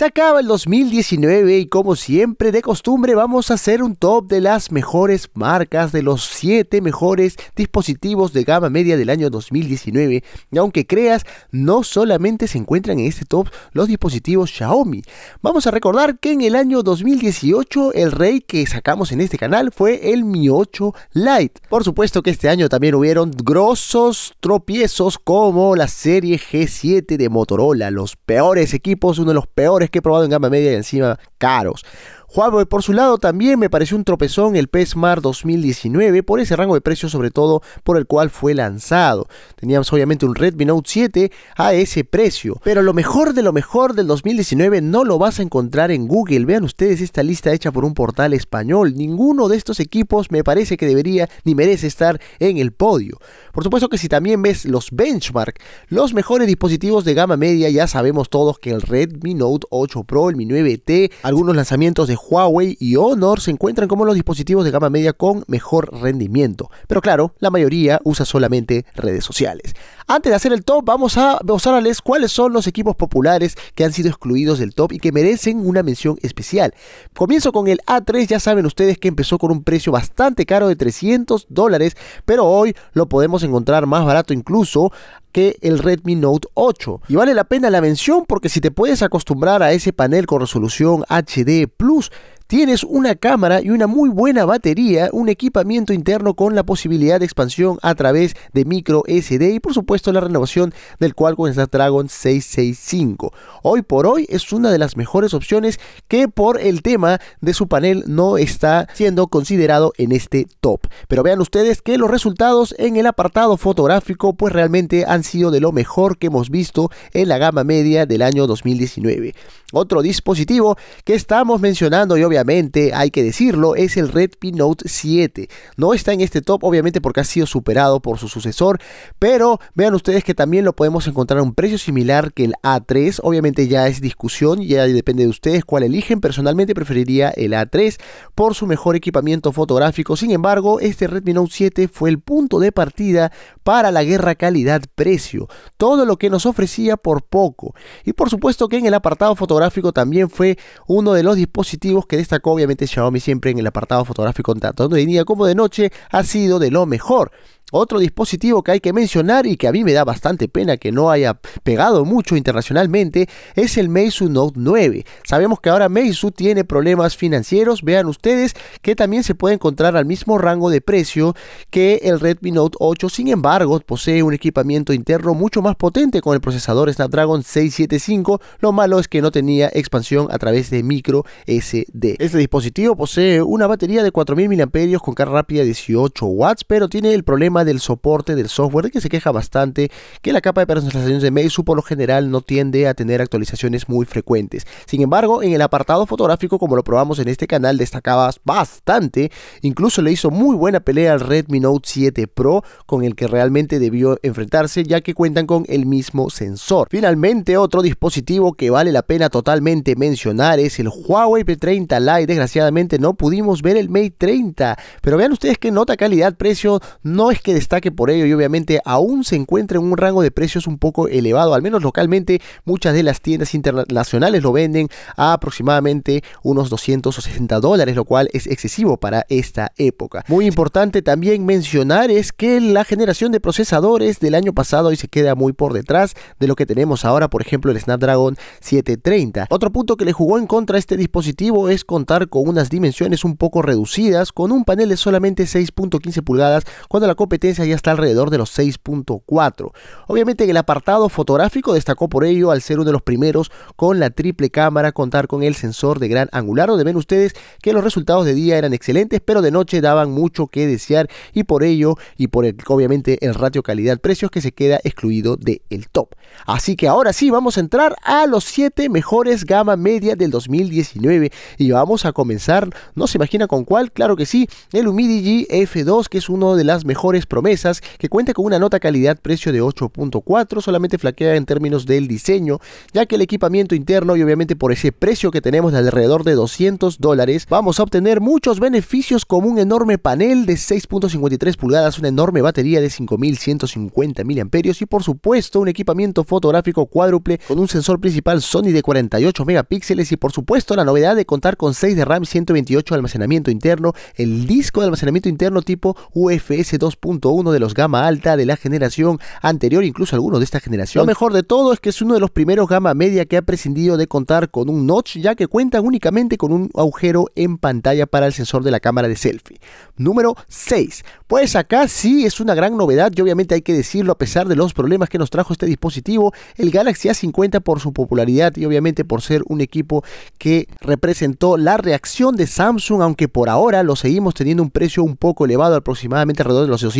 Se acaba el 2019 y como siempre de costumbre vamos a hacer un top de las mejores marcas, de los 7 mejores dispositivos de gama media del año 2019. Y aunque creas, no solamente se encuentran en este top los dispositivos Xiaomi. Vamos a recordar que en el año 2018 el rey que sacamos en este canal fue el Mi 8 Lite. Por supuesto que este año también hubieron grosos tropiezos como la serie G7 de Motorola, los peores equipos, uno de los peores que he probado en gama media y encima caros. Huawei eh, por su lado también me pareció un tropezón el Smart 2019 por ese rango de precios sobre todo por el cual fue lanzado. Teníamos obviamente un Redmi Note 7 a ese precio, pero lo mejor de lo mejor del 2019 no lo vas a encontrar en Google. Vean ustedes esta lista hecha por un portal español. Ninguno de estos equipos me parece que debería ni merece estar en el podio. Por supuesto que si también ves los benchmark, los mejores dispositivos de gama media ya sabemos todos que el Redmi Note 8 Pro, el Mi 9T, algunos lanzamientos de Huawei y Honor se encuentran como los dispositivos de gama media con mejor rendimiento. Pero claro, la mayoría usa solamente redes sociales. Antes de hacer el top, vamos a mostrarles cuáles son los equipos populares que han sido excluidos del top y que merecen una mención especial. Comienzo con el A3, ya saben ustedes que empezó con un precio bastante caro de 300 dólares, pero hoy lo podemos encontrar más barato incluso que el Redmi Note 8. Y vale la pena la mención porque si te puedes acostumbrar a ese panel con resolución HD Plus, Tienes una cámara y una muy buena batería, un equipamiento interno con la posibilidad de expansión a través de micro SD y por supuesto la renovación del Qualcomm Snapdragon 665. Hoy por hoy es una de las mejores opciones que por el tema de su panel no está siendo considerado en este top. Pero vean ustedes que los resultados en el apartado fotográfico pues realmente han sido de lo mejor que hemos visto en la gama media del año 2019. Otro dispositivo que estamos mencionando y obviamente obviamente hay que decirlo, es el Redmi Note 7. No está en este top, obviamente, porque ha sido superado por su sucesor, pero vean ustedes que también lo podemos encontrar a un precio similar que el A3. Obviamente ya es discusión, ya depende de ustedes cuál eligen. Personalmente preferiría el A3 por su mejor equipamiento fotográfico. Sin embargo, este Redmi Note 7 fue el punto de partida para la guerra calidad-precio. Todo lo que nos ofrecía por poco. Y por supuesto que en el apartado fotográfico también fue uno de los dispositivos que destacó obviamente Xiaomi siempre en el apartado fotográfico tanto de día como de noche, ha sido de lo mejor. Otro dispositivo que hay que mencionar y que a mí me da bastante pena que no haya pegado mucho internacionalmente es el Meizu Note 9. Sabemos que ahora Meizu tiene problemas financieros, vean ustedes que también se puede encontrar al mismo rango de precio que el Redmi Note 8, sin embargo posee un equipamiento interno mucho más potente con el procesador Snapdragon 675, lo malo es que no tenía expansión a través de micro SD. Este dispositivo posee una batería de 4000 mAh con carga rápida de 18 watts, pero tiene el problema del soporte del software que se queja bastante que la capa de personalizaciones de Meizu por lo general no tiende a tener actualizaciones muy frecuentes. Sin embargo, en el apartado fotográfico, como lo probamos en este canal, destacaba bastante. Incluso le hizo muy buena pelea al Redmi Note 7 Pro con el que realmente debió enfrentarse ya que cuentan con el mismo sensor. Finalmente, otro dispositivo que vale la pena totalmente mencionar es el Huawei P30 Lite. Desgraciadamente no pudimos ver el Mate 30, pero vean ustedes que nota calidad-precio no es que destaque por ello y obviamente aún se encuentra en un rango de precios un poco elevado, al menos localmente muchas de las tiendas internacionales lo venden a aproximadamente unos 260 dólares, lo cual es excesivo para esta época. Muy importante también mencionar es que la generación de procesadores del año pasado hoy se queda muy por detrás de lo que tenemos ahora, por ejemplo, el Snapdragon 730. Otro punto que le jugó en contra a este dispositivo es contar con unas dimensiones un poco reducidas, con un panel de solamente 6.15 pulgadas, cuando la competencia ya está alrededor de los 6.4. Obviamente en el apartado fotográfico destacó por ello al ser uno de los primeros con la triple cámara contar con el sensor de gran angular, donde ven ustedes que los resultados de día eran excelentes, pero de noche daban mucho que desear y por ello y por el, obviamente el ratio calidad-precios que se queda excluido del el top. Así que ahora sí vamos a entrar a los 7 mejores gama media del 2019 y vamos a comenzar, no se imagina con cuál, claro que sí, el Humidigi F2 que es uno de las mejores Promesas, que cuenta con una nota calidad-precio de 8.4, solamente flaquea en términos del diseño, ya que el equipamiento interno y obviamente por ese precio que tenemos de alrededor de 200 dólares, vamos a obtener muchos beneficios como un enorme panel de 6.53 pulgadas, una enorme batería de 5150 mAh y por supuesto un equipamiento fotográfico cuádruple con un sensor principal Sony de 48 megapíxeles y por supuesto la novedad de contar con 6 de RAM, 128 almacenamiento interno, el disco de almacenamiento interno tipo UFS 2.0 uno de los gama alta de la generación anterior, incluso algunos de esta generación. Lo mejor de todo es que es uno de los primeros gama media que ha prescindido de contar con un notch, ya que cuentan únicamente con un agujero en pantalla para el sensor de la cámara de selfie. Número 6. Pues acá sí es una gran novedad y obviamente hay que decirlo a pesar de los problemas que nos trajo este dispositivo, el Galaxy A50 por su popularidad y obviamente por ser un equipo que representó la reacción de Samsung, aunque por ahora lo seguimos teniendo un precio un poco elevado, aproximadamente alrededor de los 200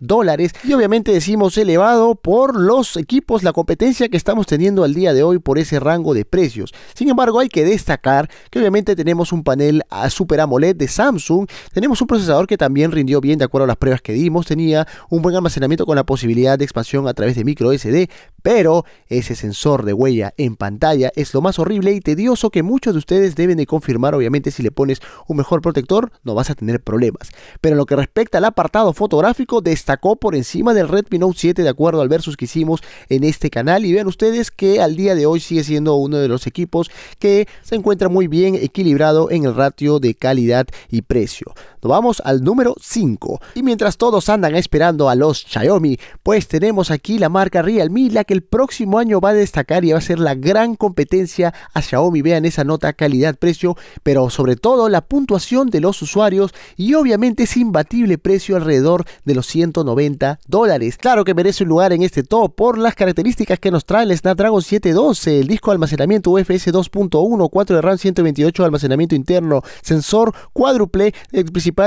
dólares. Y obviamente decimos elevado por los equipos, la competencia que estamos teniendo al día de hoy por ese rango de precios. Sin embargo, hay que destacar que obviamente tenemos un panel a ah, Super AMOLED de Samsung, tenemos un procesador que también rindió bien de acuerdo a las pruebas que dimos, tenía un buen almacenamiento con la posibilidad de expansión a través de micro SD, pero ese sensor de huella en pantalla es lo más horrible y tedioso que muchos de ustedes deben de confirmar, obviamente si le pones un mejor protector no vas a tener problemas. Pero en lo que respecta al apartado foto gráfico destacó por encima del Redmi Note 7 de acuerdo al versus que hicimos en este canal y vean ustedes que al día de hoy sigue siendo uno de los equipos que se encuentra muy bien equilibrado en el ratio de calidad y precio vamos al número 5. Y mientras todos andan esperando a los Xiaomi, pues tenemos aquí la marca Realme, la que el próximo año va a destacar y va a ser la gran competencia a Xiaomi. Vean esa nota calidad-precio, pero sobre todo la puntuación de los usuarios y obviamente ese imbatible precio alrededor de los 190 dólares. Claro que merece un lugar en este top por las características que nos trae el Snapdragon 712, el disco almacenamiento UFS 2.1, 4 de RAM, 128 de almacenamiento interno, sensor cuádruple,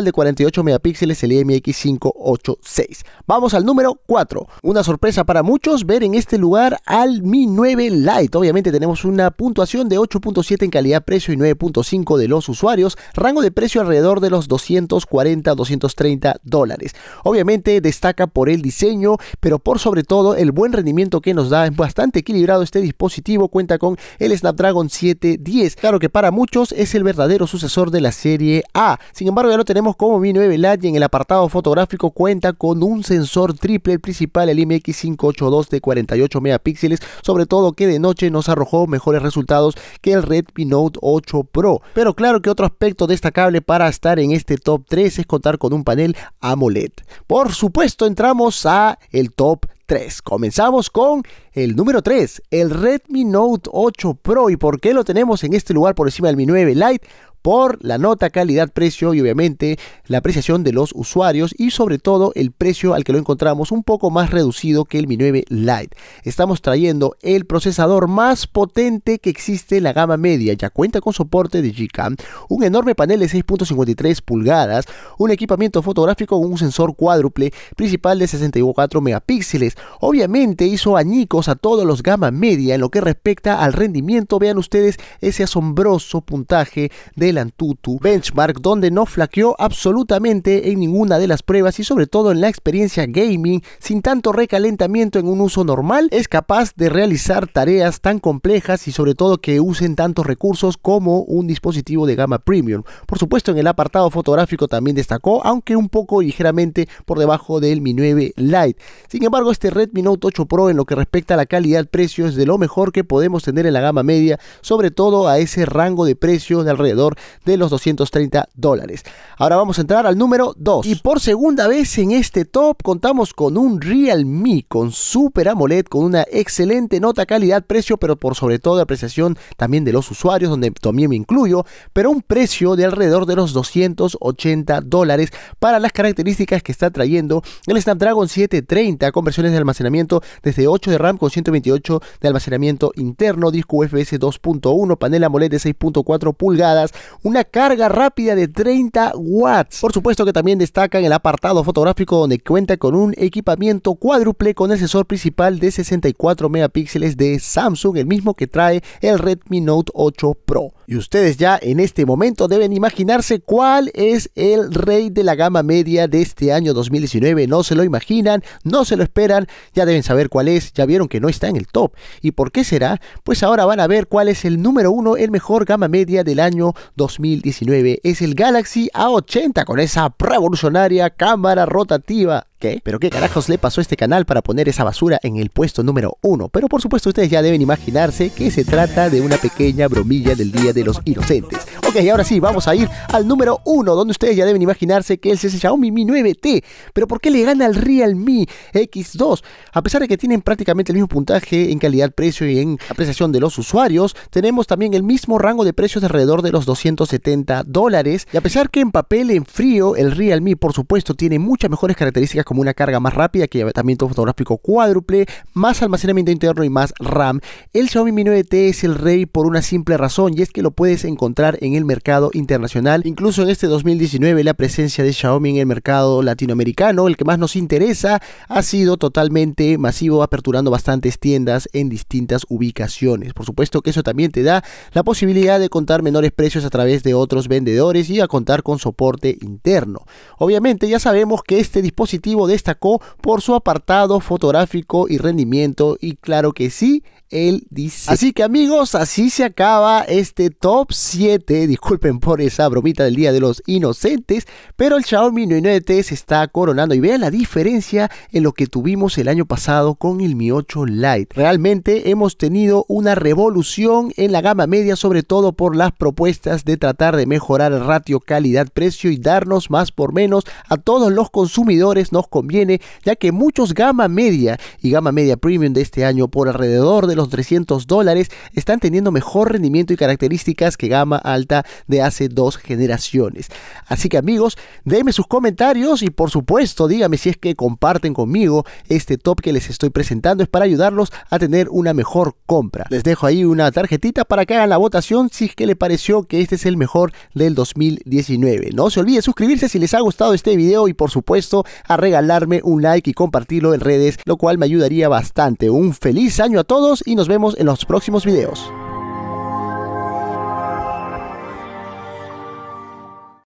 de 48 megapíxeles, el IMX586. Vamos al número 4. Una sorpresa para muchos ver en este lugar al Mi 9 Lite. Obviamente tenemos una puntuación de 8.7 en calidad-precio y 9.5 de los usuarios. Rango de precio alrededor de los 240-230 dólares. Obviamente destaca por el diseño, pero por sobre todo el buen rendimiento que nos da. Es bastante equilibrado este dispositivo. Cuenta con el Snapdragon 710. Claro que para muchos es el verdadero sucesor de la serie A. Sin embargo, ya lo tenemos como Mi 9 Lite en el apartado fotográfico cuenta con un sensor triple, principal, el IMX582 de 48 megapíxeles, sobre todo que de noche nos arrojó mejores resultados que el Redmi Note 8 Pro. Pero claro que otro aspecto destacable para estar en este top 3 es contar con un panel AMOLED. Por supuesto, entramos a el top 3. Comenzamos con el número 3, el Redmi Note 8 Pro. ¿Y por qué lo tenemos en este lugar por encima del Mi 9 Lite? por la nota calidad-precio y obviamente la apreciación de los usuarios y sobre todo el precio al que lo encontramos un poco más reducido que el Mi 9 Lite. Estamos trayendo el procesador más potente que existe en la gama media, ya cuenta con soporte de Gcam, un enorme panel de 6.53 pulgadas, un equipamiento fotográfico con un sensor cuádruple principal de 64 megapíxeles. Obviamente hizo añicos a todos los gama media en lo que respecta al rendimiento, vean ustedes ese asombroso puntaje de antutu benchmark donde no flaqueó absolutamente en ninguna de las pruebas y sobre todo en la experiencia gaming, sin tanto recalentamiento en un uso normal, es capaz de realizar tareas tan complejas y sobre todo que usen tantos recursos como un dispositivo de gama premium. Por supuesto en el apartado fotográfico también destacó, aunque un poco ligeramente por debajo del Mi 9 Lite. Sin embargo, este Redmi Note 8 Pro en lo que respecta a la calidad-precio es de lo mejor que podemos tener en la gama media, sobre todo a ese rango de precios de alrededor de los 230 dólares. Ahora vamos a entrar al número 2. Y por segunda vez en este top contamos con un Realme con Super AMOLED, con una excelente nota calidad-precio, pero por sobre todo apreciación también de los usuarios, donde también me incluyo, pero un precio de alrededor de los 280 dólares para las características que está trayendo el Snapdragon 730 con versiones de almacenamiento desde 8 de RAM con 128 de almacenamiento interno, disco UFS 2.1, panel AMOLED de 6.4 pulgadas, una carga rápida de 30 watts. Por supuesto que también destaca en el apartado fotográfico donde cuenta con un equipamiento cuádruple con el sensor principal de 64 megapíxeles de Samsung, el mismo que trae el Redmi Note 8 Pro. Y ustedes ya en este momento deben imaginarse cuál es el rey de la gama media de este año 2019. No se lo imaginan, no se lo esperan, ya deben saber cuál es, ya vieron que no está en el top. ¿Y por qué será? Pues ahora van a ver cuál es el número uno, el mejor gama media del año 2019. 2019 es el Galaxy A80 con esa revolucionaria cámara rotativa ¿Pero qué carajos le pasó a este canal para poner esa basura en el puesto número uno? Pero por supuesto ustedes ya deben imaginarse que se trata de una pequeña bromilla del Día de los Inocentes. Ok, ahora sí, vamos a ir al número uno, donde ustedes ya deben imaginarse que es ese Xiaomi Mi 9T. Pero ¿por qué le gana al Realme X2? A pesar de que tienen prácticamente el mismo puntaje en calidad, precio y en apreciación de los usuarios, tenemos también el mismo rango de precios alrededor de los 270 dólares. Y a pesar que en papel en frío el Realme por supuesto tiene muchas mejores características como una carga más rápida, que también todo fotográfico cuádruple, más almacenamiento interno y más RAM. El Xiaomi Mi 9T es el rey por una simple razón y es que lo puedes encontrar en el mercado internacional. Incluso en este 2019 la presencia de Xiaomi en el mercado latinoamericano, el que más nos interesa, ha sido totalmente masivo, aperturando bastantes tiendas en distintas ubicaciones. Por supuesto que eso también te da la posibilidad de contar menores precios a través de otros vendedores y a contar con soporte interno. Obviamente ya sabemos que este dispositivo destacó por su apartado fotográfico y rendimiento y claro que sí, él dice. Así que amigos, así se acaba este top 7. Disculpen por esa bromita del Día de los Inocentes, pero el Xiaomi 9T se está coronando y vean la diferencia en lo que tuvimos el año pasado con el Mi 8 Lite. Realmente hemos tenido una revolución en la gama media, sobre todo por las propuestas de tratar de mejorar el ratio calidad-precio y darnos más por menos a todos los consumidores. Nos conviene, ya que muchos gama media y gama media premium de este año por alrededor de los 300 dólares están teniendo mejor rendimiento y características que gama alta de hace dos generaciones. Así que amigos, denme sus comentarios y por supuesto díganme si es que comparten conmigo este top que les estoy presentando, es para ayudarlos a tener una mejor compra. Les dejo ahí una tarjetita para que hagan la votación si es que le pareció que este es el mejor del 2019. No se olvide suscribirse si les ha gustado este video y por supuesto a regalarme un like y compartirlo en redes, lo cual me ayudaría bastante. Un feliz año a todos y nos vemos en los próximos videos.